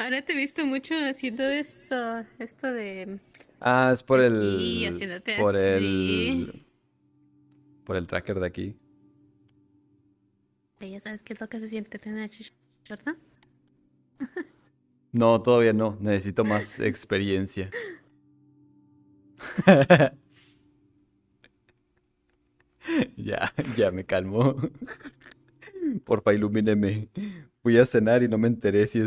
Ahora te he visto mucho haciendo esto, esto de... Ah, es por el... haciéndote por el... Por el tracker de aquí. Ya sabes qué es lo que se siente tener corta? No, todavía no. Necesito más experiencia. ya, ya me calmo. Porfa, ilumíneme. Fui a cenar y no me enteré si es